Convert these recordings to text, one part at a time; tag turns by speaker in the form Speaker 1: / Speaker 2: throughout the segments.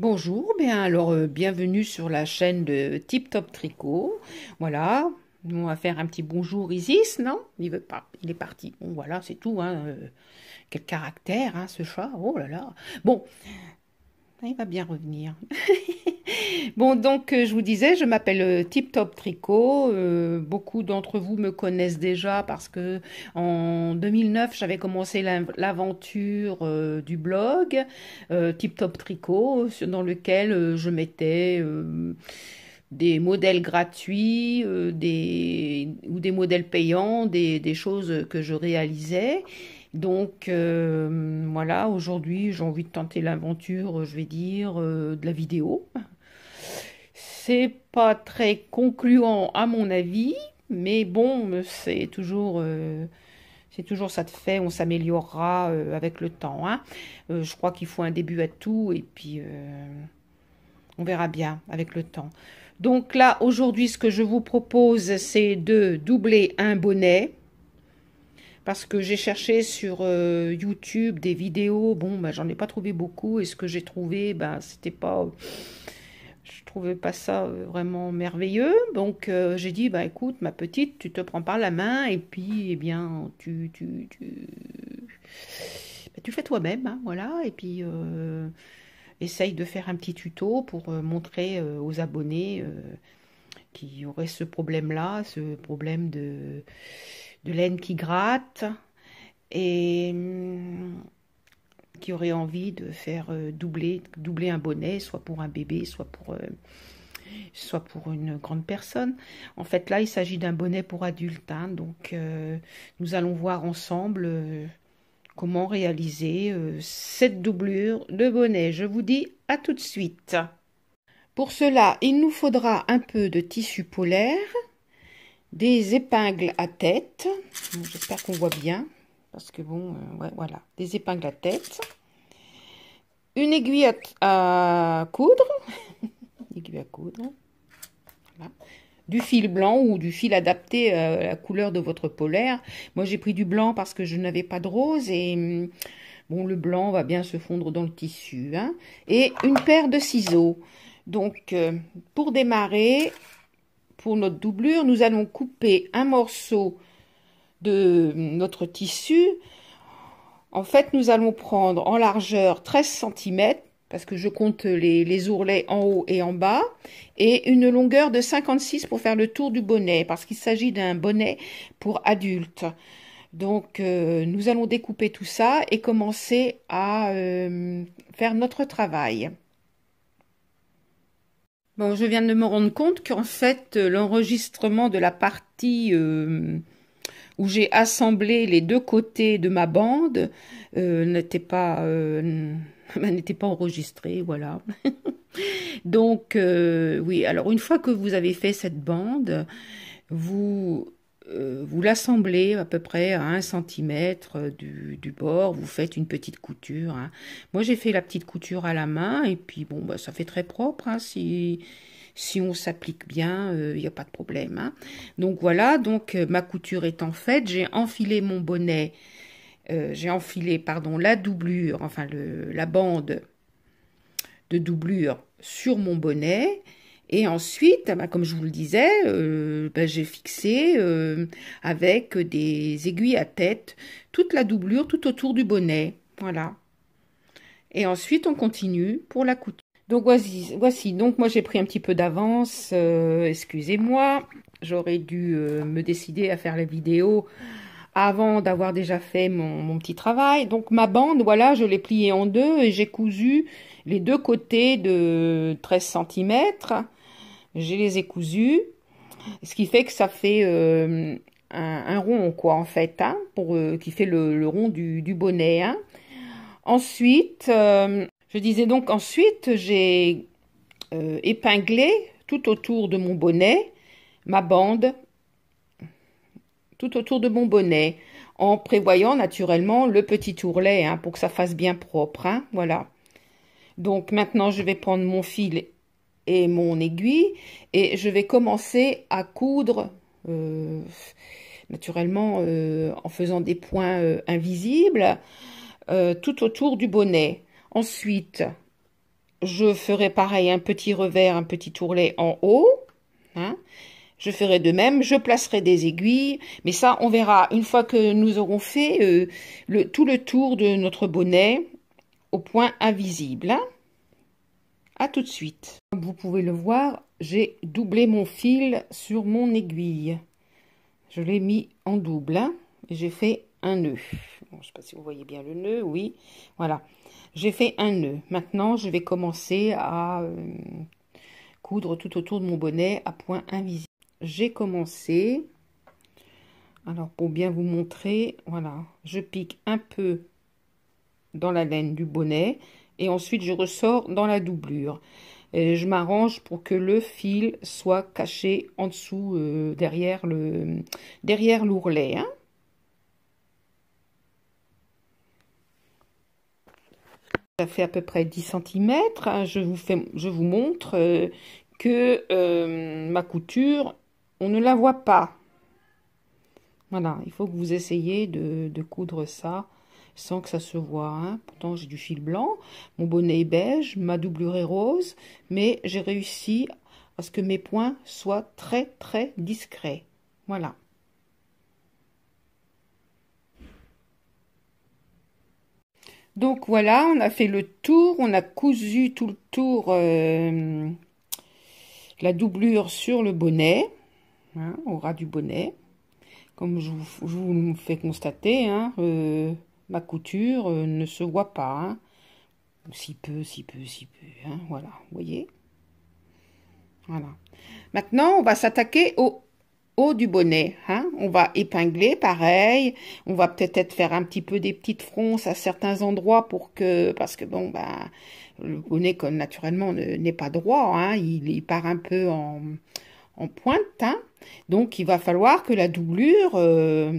Speaker 1: Bonjour, bien alors euh, bienvenue sur la chaîne de Tip Top Tricot. Voilà, on va faire un petit bonjour Isis, non Il veut pas, il est parti. Bon voilà, c'est tout. Hein. Euh, quel caractère, hein, ce chat. Oh là là. Bon, ah, il va bien revenir. bon, donc euh, je vous disais, je m'appelle euh, Tip Top Tricot. Euh, beaucoup d'entre vous me connaissent déjà parce que en 2009, j'avais commencé l'aventure du blog Tip Top Tricot, dans lequel je mettais des modèles gratuits des, ou des modèles payants, des, des choses que je réalisais. Donc euh, voilà, aujourd'hui j'ai envie de tenter l'aventure, je vais dire, euh, de la vidéo. C'est pas très concluant à mon avis, mais bon, c'est toujours, euh, c'est toujours ça de fait, on s'améliorera avec le temps. Hein. je crois qu'il faut un début à tout et puis on verra bien avec le temps. Donc là, aujourd'hui, ce que je vous propose, c'est de doubler un bonnet parce que j'ai cherché sur euh, YouTube des vidéos. Bon, bah, j'en ai pas trouvé beaucoup et ce que j'ai trouvé, bah, c'était pas. Euh, je trouvais pas ça euh, vraiment merveilleux. Donc j'ai dit, bah écoute, ma petite, tu te prends par la main et puis, eh bien, tu, tu, tu, bah, fais toi-même, hein, voilà. Et puis. essaye de faire un petit tuto pour montrer aux abonnés qui auraient ce problème-là, ce problème de de laine qui gratte et hum, qui aurait envie de faire euh, doubler, doubler un bonnet, soit pour un bébé, soit pour, euh, soit pour une grande personne. En fait, là, il s'agit d'un bonnet pour adulte. Hein. donc, euh, nous allons voir ensemble comment réaliser cette doublure de bonnet. Je vous dis à tout de suite. Pour cela, il nous faudra un peu de tissu polaire des épingles à tête. J'espère qu'on voit bien, parce que bon, euh, voilà, des épingles à tête. Une aiguille à, coudre, une aiguille à coudre, du fil blanc ou du fil adapté euh, à la couleur de votre polaire. Moi, j'ai pris du blanc parce que je n'avais pas de rose et hum, bon, le blanc va bien se fondre dans le tissu. Hein. Et une paire de ciseaux. Donc, euh, pour démarrer, pour notre doublure, nous allons couper un morceau de notre tissu. En fait, nous allons prendre en largeur 13 cm, parce que je compte les, ourlets en haut et en bas, et une longueur de 56 pour faire le tour du bonnet, parce qu'il s'agit d'un bonnet pour adultes. Donc, euh, nous allons découper tout ça et commencer à euh, faire notre travail. Bon, je viens de me rendre compte qu'en fait, euh, l'enregistrement de la partie euh, où j'ai assemblé les deux côtés de ma bande euh, n'était pas, bah, n'était pas enregistré, voilà. Donc, oui, alors une fois que vous avez fait cette bande, vous euh, vous l'assemblez à peu près à 1 cm euh, du, bord, vous faites une petite couture. Hein. Moi j'ai fait la petite couture à la main et puis bon bah, ça fait très propre hein. si, si on s'applique bien, il euh, n'y a pas de problème. Hein. Donc voilà, donc ma couture étant faite, j'ai enfilé mon bonnet, j'ai enfilé pardon la doublure, enfin le, la bande de doublure sur mon bonnet et ensuite, ah bah, comme je vous le disais, euh, bah, j'ai fixé euh, avec des aiguilles à tête toute la doublure tout autour du bonnet. Voilà. Et ensuite, on continue pour la couture. Donc voici, voici. donc moi j'ai pris un petit peu d'avance, euh, excusez-moi, j'aurais dû me décider à faire la vidéo avant d'avoir déjà fait mon, mon, petit travail. Donc ma bande, voilà, je l'ai pliée en deux et j'ai cousu les deux côtés de 13 cm je les ai cousus, ce qui fait que ça fait euh, un, rond, quoi, en fait, hein, pour, euh, qui fait le, rond du, du bonnet. Hein. Ensuite, euh, je disais donc, ensuite, j'ai épinglé tout autour de mon bonnet ma bande, tout autour de mon bonnet, en prévoyant naturellement le petit ourlet, hein, pour que ça fasse bien propre, voilà. Donc maintenant, je vais prendre mon fil mon aiguille et je vais commencer à coudre euh, naturellement euh, en faisant des points euh, invisibles tout autour du bonnet. Ensuite, je ferai pareil un petit revers, un petit tourlet en haut. Hein. je ferai de même, je placerai des aiguilles, mais ça on verra une fois que nous aurons fait le, tout le tour de notre bonnet au point invisible. Hein tout de suite. Comme vous pouvez le voir, j'ai doublé mon fil sur mon aiguille. Je l'ai mis en double hein, et j'ai fait un nœud. je sais pas si vous voyez bien le nœud, oui. Voilà, j'ai fait un nœud. Maintenant, je vais commencer à euh, coudre tout autour de mon bonnet à point invisible. J'ai commencé. Alors, pour bien vous montrer, voilà, je pique un peu dans la laine du bonnet et ensuite je ressors dans la doublure. Et je m'arrange pour que le fil soit caché en dessous, euh, derrière le derrière l'ourlet. Hein. Ça fait à peu près 10 cm. Hein. je, vous fais, je vous montre euh, que euh, ma couture, on ne la voit pas. Voilà, il faut que vous essayiez de coudre ça sans que ça se voit. Hein. Pourtant, j'ai du fil blanc, mon bonnet est beige, ma doublure est rose, mais j'ai réussi à ce que mes points soient très très discrets. Voilà. Donc voilà, on a fait le tour, on a cousu tout le tour euh, la doublure sur le bonnet, hein, au ras du bonnet, comme je vous, fais constater. Hein, euh, ma couture euh, ne se voit pas. Hein. Si peu, si peu, si peu. Hein, voilà, vous voyez Voilà. Maintenant, on va s'attaquer au haut du bonnet. Hein. On va épingler, pareil. On va peut-être faire un petit peu des petites fronces à certains endroits pour que... Parce que, bon, ben, le bonnet, comme naturellement, n'est pas droit. Il, part un peu en, en pointe. Donc, il va falloir que la doublure... Euh,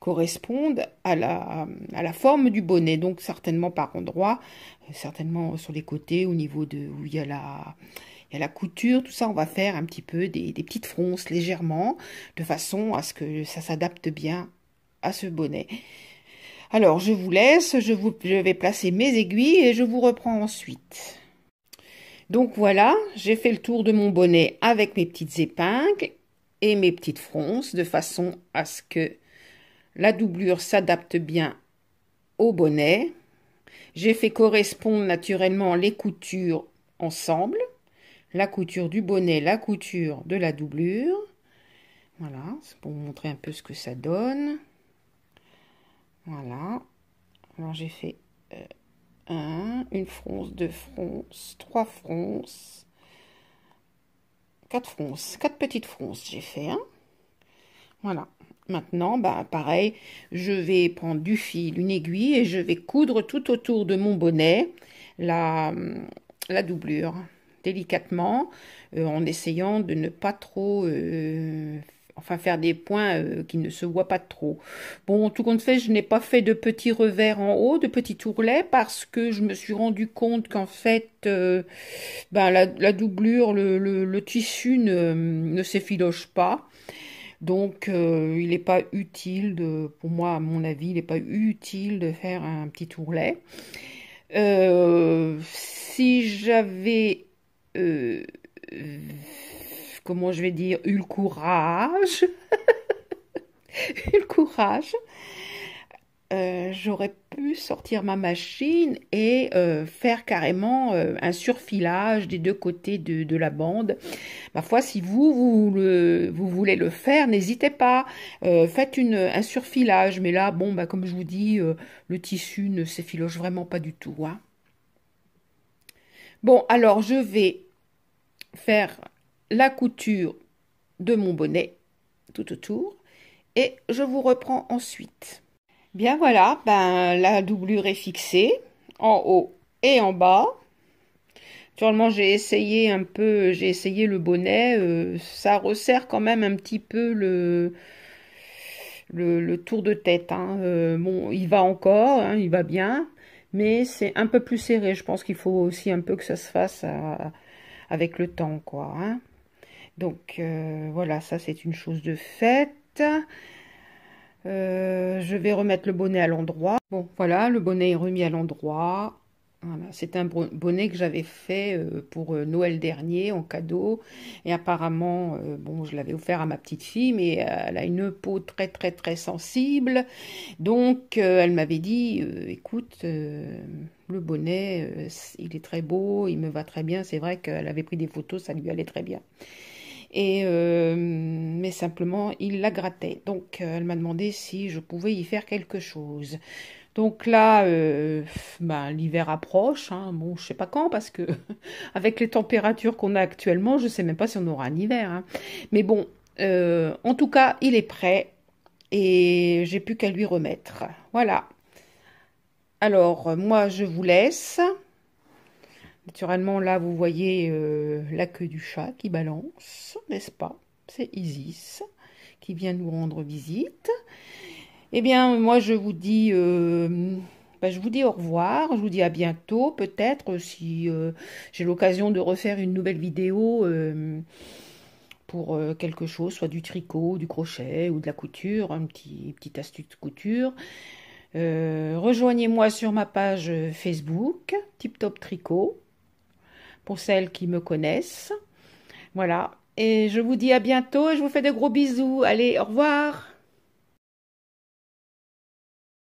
Speaker 1: correspondent à la, à la forme du bonnet, donc certainement par endroit, euh, certainement sur les côtés, au niveau de où il y a la, la couture, tout ça, on va faire un petit peu des, petites fronces légèrement, de façon à ce que ça s'adapte bien à ce bonnet. Alors, je vous laisse, je, vous, je vais placer mes aiguilles et je vous reprends ensuite. Donc voilà, j'ai fait le tour de mon bonnet avec mes petites épingles et mes petites fronces de façon à ce que la doublure s'adapte bien au bonnet. J'ai fait correspondre naturellement les coutures ensemble. La couture du bonnet, la couture de la doublure. Voilà, c'est pour vous montrer un peu ce que ça donne. Voilà. Alors j'ai fait euh, un, une fronce, deux fronces, trois fronces, quatre fronces, quatre petites fronces j'ai fait. un. Hein. Voilà. Maintenant, bah, pareil, je vais prendre du fil, une aiguille et je vais coudre tout autour de mon bonnet la, hum, la doublure délicatement euh, en essayant de ne pas trop euh, enfin faire des points euh, qui ne se voient pas trop. Bon, tout compte fait, je n'ai pas fait de petits revers en haut, de petits tourlets, parce que je me suis rendu compte qu'en fait, bah, la, doublure, le, tissu ne, hum, ne s'effiloche pas. Donc, euh, il n'est pas utile, de, pour moi, à mon avis, il n'est pas utile de faire un petit tourlet. Euh, si j'avais, euh, comment je vais dire, eu le courage, eu le courage euh, j'aurais pu sortir ma machine et euh, faire carrément euh, un surfilage des deux côtés de, la bande. Ma foi, si vous, vous, voulez le faire, n'hésitez pas. faites une, un surfilage. Mais là, bon, bah, comme je vous dis, le tissu ne s'effiloche vraiment pas du tout. Hein. Bon, alors je vais faire la couture de mon bonnet tout autour et je vous reprends ensuite. Bien voilà, ben, la doublure est fixée en haut et en bas. Normalement, j'ai essayé un peu, j'ai essayé le bonnet, euh, ça resserre quand même un petit peu le, le, tour de tête. Hein. Euh, bon, il va encore, hein, il va bien, mais c'est un peu plus serré. Je pense qu'il faut aussi un peu que ça se fasse euh, avec le temps, quoi. Hein. Donc voilà, ça c'est une chose de faite. Euh, je vais remettre le bonnet à l'endroit. Bon, voilà, le bonnet est remis à l'endroit. c'est un bonnet que j'avais fait euh, pour euh, Noël dernier en cadeau. Et apparemment, bon, je l'avais offert à ma petite fille, mais elle a une peau très très très sensible. Donc, elle m'avait dit, écoute, le bonnet, il est très beau, il me va très bien. C'est vrai qu'elle avait pris des photos, ça lui allait très bien. Euh, mais simplement il la grattait. Donc euh, elle m'a demandé si je pouvais y faire quelque chose. Donc là, euh, ben, l'hiver approche. Hein. Bon, je sais pas quand parce que avec les températures qu'on a actuellement, je sais même pas si on aura un hiver. Hein. Mais bon, en tout cas, il est prêt et j'ai plus qu'à lui remettre. Voilà. Alors moi, je vous laisse. Naturellement, là, vous voyez euh, la queue du chat qui balance, n'est-ce pas C'est Isis qui vient nous rendre visite. Eh bien, moi, je vous dis, euh, ben, je vous dis au revoir, je vous dis à bientôt, peut-être si euh, j'ai l'occasion de refaire une nouvelle vidéo pour quelque chose, soit du tricot, du crochet ou de la couture, un petit petite astuce de couture. Rejoignez-moi sur ma page Facebook, Tip Top Tricot pour celles qui me connaissent. Voilà. Et je vous dis à bientôt et je vous fais de gros bisous. Allez, au revoir.